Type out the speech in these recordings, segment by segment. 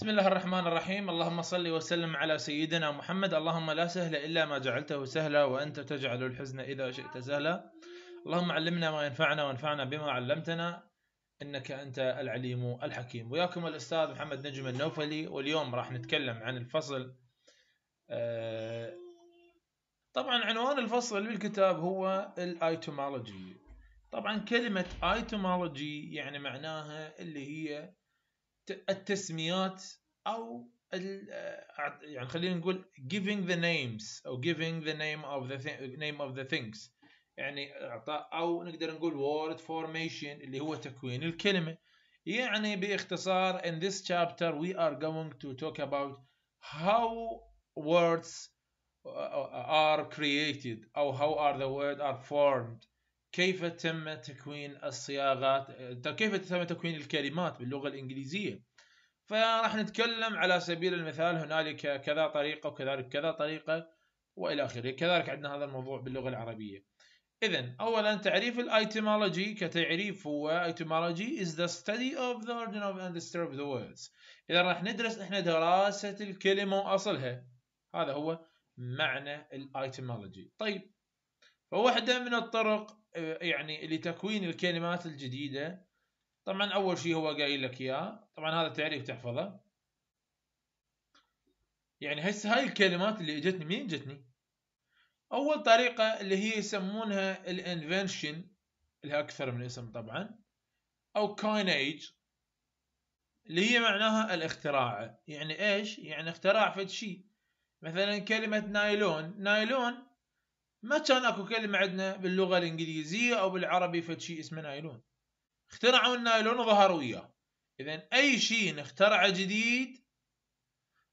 بسم الله الرحمن الرحيم اللهم صل وسلم على سيدنا محمد اللهم لا سهل إلا ما جعلته سهلا وأنت تجعل الحزن إذا شئت سهلا اللهم علمنا ما ينفعنا وانفعنا بما علمتنا إنك أنت العليم الحكيم وياكم الأستاذ محمد نجم النوفلي واليوم راح نتكلم عن الفصل آه، طبعا عنوان الفصل بالكتاب هو الايتومولوجي طبعا كلمة ايتومولوجي يعني معناها اللي هي التسميات او يعني خلينا نقول giving the names او giving the name of the thing, name of the things يعني اعطاء او نقدر نقول word formation اللي هو تكوين الكلمه يعني باختصار in this chapter we are going to talk about how words are created or how are the words are formed كيف تم تكوين الصياغات كيف تم تكوين الكلمات باللغة الإنجليزية فراح نتكلم على سبيل المثال هنالك كذا طريقة وكذلك كذا طريقة وإلى آخره كذلك عندنا هذا الموضوع باللغة العربية إذا أولا تعريف الايتيمولوجي كتعريف هو ايتيمولوجي is the study of the origin of and the history of the words إذا راح ندرس إحنا دراسة الكلمة وأصلها هذا هو معنى الايتيمولوجي طيب فواحدة من الطرق آه، يعني لتكوين الكلمات الجديدة طبعا أول شيء هو قايل لك إياه طبعا هذا تعريف تحفظه يعني هسه هاي الكلمات اللي اجتني مين اجتني؟ أول طريقة اللي هي يسمونها الانفنشن اللي أكثر من اسم طبعا أو كاينيج اللي هي معناها الاختراع يعني ايش؟ يعني اختراع فد شيء مثلا كلمة نايلون نايلون ما كان اكو كلمة عندنا باللغة الانجليزية او بالعربي فد شيء اسمه نايلون اخترعوا النايلون وظهروا وياه اذا اي شيء نخترعه جديد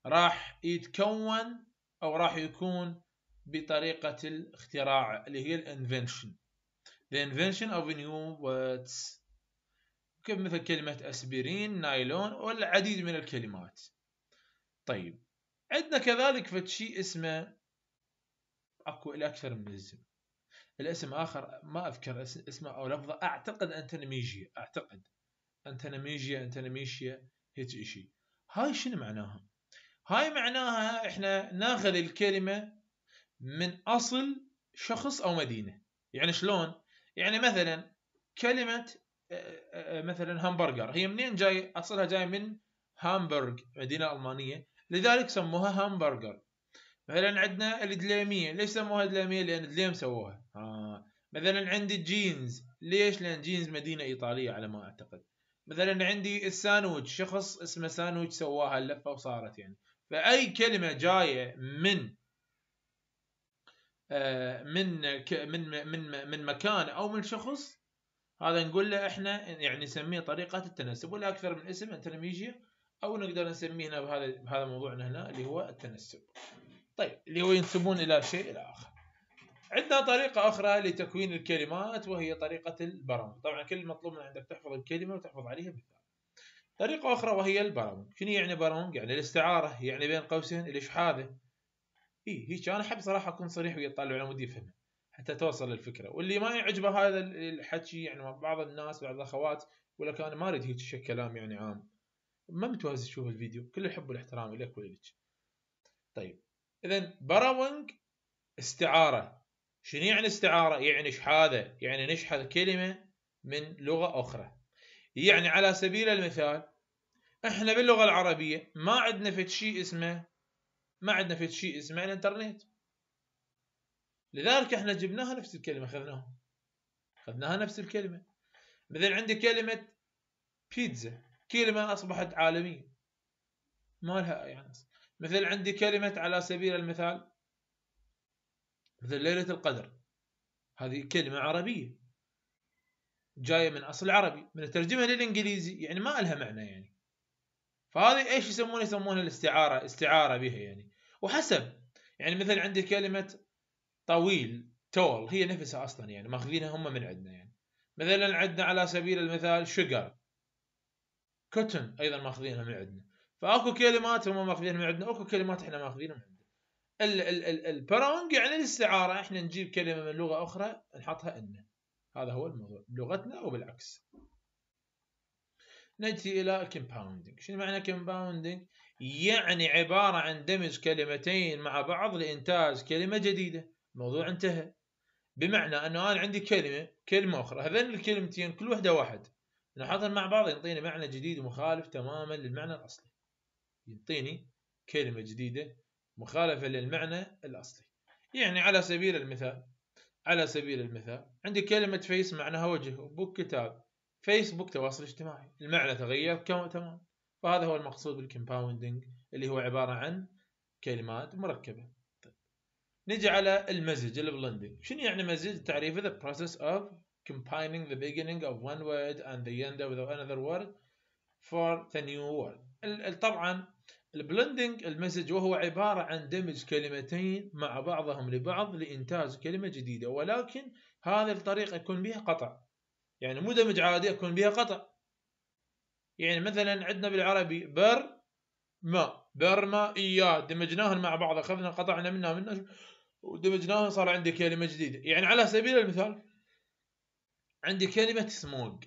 راح يتكون او راح يكون بطريقة الاختراع اللي هي الانفنشن the invention of new words مثل كلمة اسبرين نايلون والعديد من الكلمات طيب عندنا كذلك فد شيء اسمه اكو الى اكثر من اسم الاسم اخر ما اذكر اسمه او لفظه اعتقد انتنميجيا اعتقد انتنميجيا انتنميشيا هيك شيء هاي شنو معناها؟ هاي معناها احنا ناخذ الكلمه من اصل شخص او مدينه يعني شلون؟ يعني مثلا كلمه مثلا همبرجر هي منين جاي اصلها جاي من هامبورغ مدينه المانيه لذلك سموها همبرجر مثلا عندنا الدليميه ليش سموها دلاميه لان دليم سووها آه. مثلا عندي جينز ليش لان جينز مدينه ايطاليه على ما اعتقد مثلا عندي الساندويتش شخص اسمه ساندويتش سواها اللفه وصارت يعني فاي كلمه جايه من آه، من من من من مكان او من شخص هذا نقول له احنا يعني نسميه طريقه التنسب ولا اكثر من اسم انترميجيا او نقدر نسميه هنا بهذا بهذا موضوعنا هنا اللي هو التنسب طيب اللي هو ينسبون إلى شيء إلى آخر عندنا طريقة أخرى لتكوين الكلمات وهي طريقة البرامج طبعا كل المطلوب من عندك تحفظ الكلمة وتحفظ عليها بالفعل طريقة أخرى وهي البرامج شنو يعني برامج يعني الاستعارة يعني بين قوسين الإشحاذة إي هيك أنا أحب صراحة أكون صريح ويا الطالب العلمي يفهمها حتى توصل للفكرة واللي ما يعجبه هذا الحكي يعني بعض الناس بعض الأخوات يقول لك أنا ما أريد هيك شيء كلام يعني عام ما متوازي تشوف الفيديو كل الحب والاحترام لك ولك طيب اذا براونج استعاره شنو يعني استعاره؟ يعني شحاذه يعني نشحذ كلمه من لغه اخرى يعني على سبيل المثال احنا باللغه العربيه ما عندنا في شيء اسمه ما عندنا في شيء اسمه الانترنت لذلك احنا جبناها نفس الكلمه اخذناها اخذناها نفس الكلمه مثل عندي كلمه بيتزا كلمه اصبحت عالميه ما لها يعني مثل عندي كلمة على سبيل المثال مثل ليلة القدر هذه كلمة عربية جاية من أصل عربي من الترجمة للإنجليزي يعني ما لها معنى يعني فهذه ايش يسمونها يسمونها الاستعارة استعارة بها يعني وحسب يعني مثل عندي كلمة طويل تول هي نفسها أصلا يعني ماخذينها هم من عندنا يعني مثلا عندنا على سبيل المثال شجر كوتن أيضا ماخذينها من عندنا فاكو كلمات هم ماخذينها من عندنا اكو كلمات احنا ماخذينها من عندنا البرونج يعني الاستعاره احنا نجيب كلمه من لغه اخرى نحطها ان هذا هو الموضوع بلغتنا او بالعكس نجي الى كومباوندينج شنو معنى كومباوندينج يعني عباره عن دمج كلمتين مع بعض لانتاج كلمه جديده الموضوع انتهى بمعنى انه انا عندي كلمه كلمه اخرى هذين الكلمتين كل وحده واحد نحطهم مع بعض يعطيني معنى جديد مخالف تماما للمعنى الاصلي يعطيني كلمة جديدة مخالفة للمعنى الأصلي يعني على سبيل المثال على سبيل المثال عندي كلمة فيس معناها وجه وبوك كتاب فيسبوك تواصل اجتماعي المعنى تغير تمام فهذا هو المقصود بالكمباوندنج اللي هو عبارة عن كلمات مركبة طيب. نجي على المزج البلندنج شنو يعني مزج تعريفه the process of combining the beginning of one word and the end of another word for the new word طبعا البلندنج المسج وهو عبارة عن دمج كلمتين مع بعضهم لبعض لإنتاج كلمة جديدة ولكن هذه الطريقة يكون بها قطع يعني مو دمج عادي يكون بها قطع يعني مثلا عندنا بالعربي بر ما بر ما إياه دمجناهن مع بعض أخذنا قطعنا منها منها ودمجناهن صار عندي كلمة جديدة يعني على سبيل المثال عندي كلمة سموك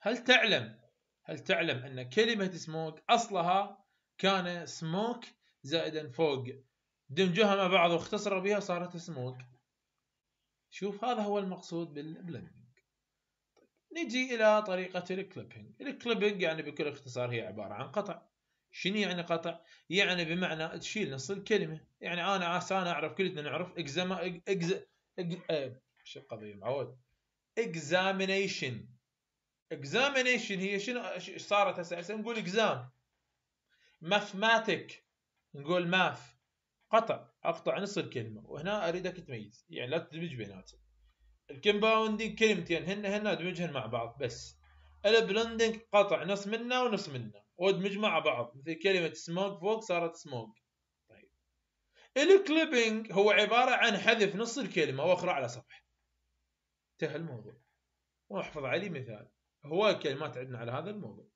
هل تعلم هل تعلم أن كلمة سموك أصلها كان سموك زائدا فوق دمجوها مع بعض واختصروا بها صارت سموك شوف هذا هو المقصود بالبلندنج طيب نجي الى طريقه الكليبنج الكليبنج يعني بكل اختصار هي عباره عن قطع شنو يعني قطع يعني بمعنى تشيل نص الكلمه يعني انا عسى انا اعرف كلنا نعرف اكزاما اكز ايش القضيه معود اكزامينيشن اكزامينيشن هي شنو صارت هسه نقول اكزام ماثماتيك نقول ماث قطع اقطع نص الكلمه وهنا اريدك تميز يعني لا تدمج بيناتهم الكمباوندينج كلمتين هن هن ادمجهن مع بعض بس البلندنج قطع نص منه ونص منه وادمج مع بعض مثل كلمه سموك فوق صارت سموك طيب الكليبنج هو عباره عن حذف نص الكلمه واخرى على صفحة انتهى الموضوع واحفظ عليه مثال هو كلمات عندنا على هذا الموضوع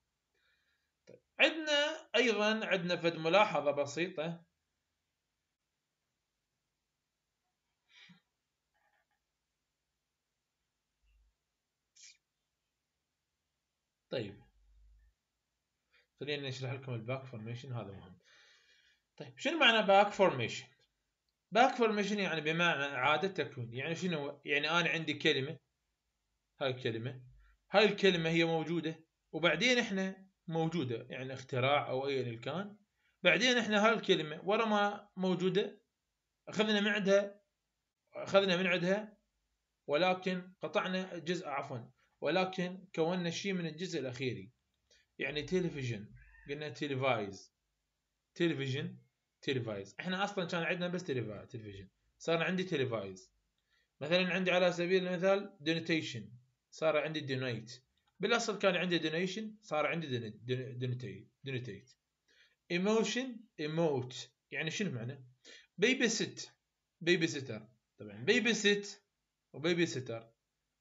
طيب عندنا ايضا عندنا فد ملاحظه بسيطه طيب خلينا نشرح لكم الباك فورميشن هذا مهم طيب شنو معنى باك فورميشن باك فورميشن يعني بمعنى اعاده تكوين يعني شنو يعني انا عندي كلمه هاي الكلمه هاي الكلمه هي موجوده وبعدين احنا موجوده يعني اختراع او أي اللي كان بعدين احنا هالكلمه ورا ما موجوده اخذنا من عندها اخذنا من عندها ولكن قطعنا جزء عفوا ولكن كونا شيء من الجزء الاخيري يعني تلفزيون قلنا تلفايز تلفزيون تلفايز احنا اصلا كان عندنا بس تلفزيون صار عندي تلفايز مثلا عندي على سبيل المثال دونيتيشن صار عندي دونيت بالاصل كان عندي دونيشن صار عندي دونيتيت ايموشن ايموت يعني شنو معنى؟ بيبي ست بيبي ستر طبعا بيبي ست وبيبي ستر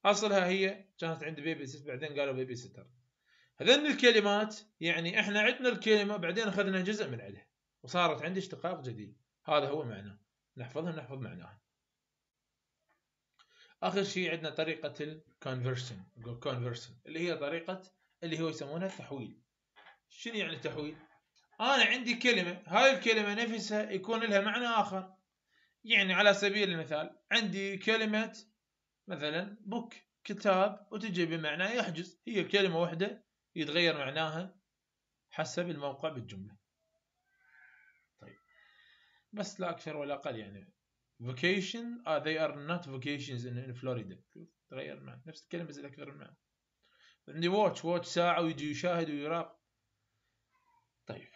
اصلها هي كانت عند بيبي ست بعدين قالوا بيبي ستر هذين الكلمات يعني احنا عندنا الكلمه بعدين اخذنا جزء من عليها وصارت عندي اشتقاق جديد هذا هو معناه نحفظها نحفظ معناها اخر شيء عندنا طريقه الكونفرشن الكونفرشن اللي هي طريقه اللي هو يسمونها التحويل شنو يعني تحويل انا عندي كلمه هاي الكلمه نفسها يكون لها معنى اخر يعني على سبيل المثال عندي كلمه مثلا بوك كتاب وتجي بمعنى يحجز هي كلمه واحده يتغير معناها حسب الموقع بالجمله طيب بس لا اكثر ولا اقل يعني vocation are ah, they are not vocations in, in Florida تغير معنى نفس الكلمة بس أكثر من معنى عندي watch watch ساعة ويجي يشاهد ويراقب طيب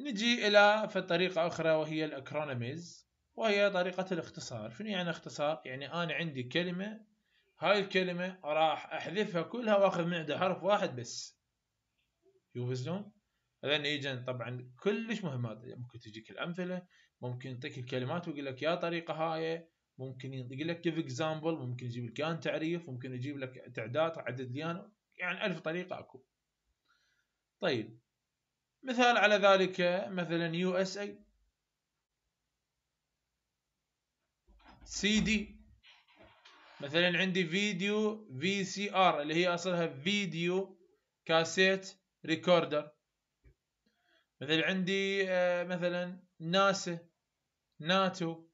نجي إلى في طريقة أخرى وهي الأكرونيميز وهي طريقة الاختصار شنو يعني اختصار يعني أنا عندي كلمة هاي الكلمة راح أحذفها كلها وأخذ من عندها حرف واحد بس شوف شلون لان ايجن طبعا كلش مهمات ممكن تجيك الامثله ممكن يعطيك الكلمات ويقول لك يا طريقه هاي ممكن يقول لك كيف اكزامبل ممكن يجيب لك كان تعريف ممكن يجيب لك تعداد عدد ديان يعني ألف طريقه اكو طيب مثال على ذلك مثلا يو اس اي سي دي مثلا عندي فيديو في سي ار اللي هي اصلها فيديو كاسيت ريكوردر مثل عندي آه، مثلا ناسا ناتو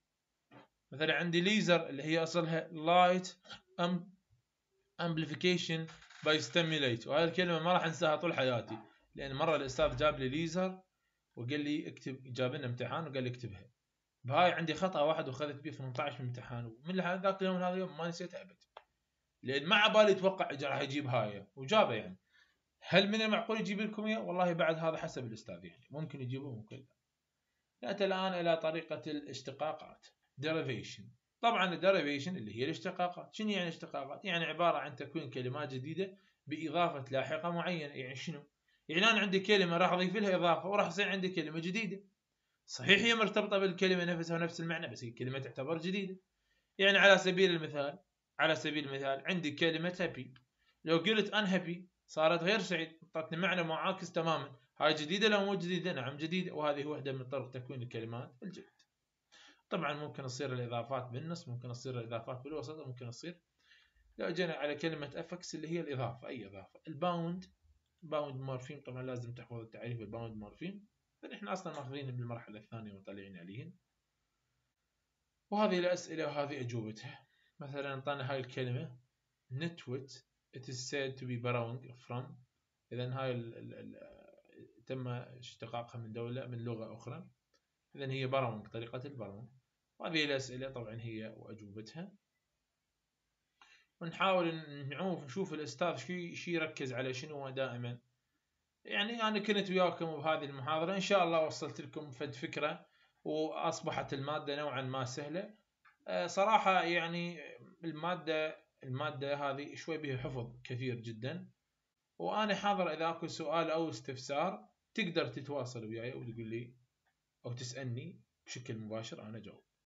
مثلا عندي ليزر اللي هي اصلها لايت امبليفيكيشن باي ستيميليت وهذه الكلمه ما راح انساها طول حياتي لان مره الاستاذ جاب لي ليزر وقال لي اكتب جاب لنا امتحان وقال لي اكتبها بهاي عندي خطا واحد واخذت بيه 18 من امتحان ومن ذاك اليوم هذا اليوم ما نسيته ابد لان ما عبالي اتوقع راح يجيب هاي وجابه يعني هل من المعقول يجيب لكم اياه؟ والله بعد هذا حسب الاستاذ يعني ممكن يجيبه ممكن ناتي الان الى طريقه الاشتقاقات ديريفيشن. طبعا الديريفيشن اللي هي الاشتقاقات شنو يعني اشتقاقات؟ يعني عباره عن تكوين كلمات جديده باضافه لاحقه معينه يعني شنو؟ يعني انا عندي كلمه راح اضيف لها اضافه وراح يصير عندي كلمه جديده صحيح هي مرتبطه بالكلمه نفسها ونفس المعنى بس هي الكلمه تعتبر جديده يعني على سبيل المثال على سبيل المثال عندي كلمه هابي لو قلت ان هابي صارت غير سعيد اعطتني معنى معاكس تماما هاي جديدة لو مو جديدة نعم جديدة وهذه واحدة من طرق تكوين الكلمات الجديدة طبعا ممكن تصير الإضافات بالنص ممكن تصير الإضافات بالوسط ممكن تصير لو جينا على كلمة أفكس اللي هي الإضافة أي إضافة الباوند باوند مورفيم طبعا لازم تحفظ التعريف الباوند مورفيم فنحن أصلا ماخذين بالمرحلة الثانية ومطلعين عليهن وهذه الأسئلة وهذه أجوبتها مثلا أعطانا هاي الكلمة نتوت it is said to be borrowing from إذا هاي الـ الـ الـ تم اشتقاقها من دولة من لغة أخرى إذا هي borrowing طريقة البرونج وهذه الأسئلة طبعا هي وأجوبتها ونحاول نعوف نشوف الأستاذ شو شي يركز على شنو دائما يعني أنا كنت وياكم بهذه المحاضرة إن شاء الله وصلت لكم فد فكرة وأصبحت المادة نوعا ما سهلة آه، صراحة يعني المادة المادة هذه شوي بها حفظ كثير جدا وأنا حاضر إذا أكو سؤال أو استفسار تقدر تتواصل وياي وتقول لي أو تسألني بشكل مباشر أنا أجاوب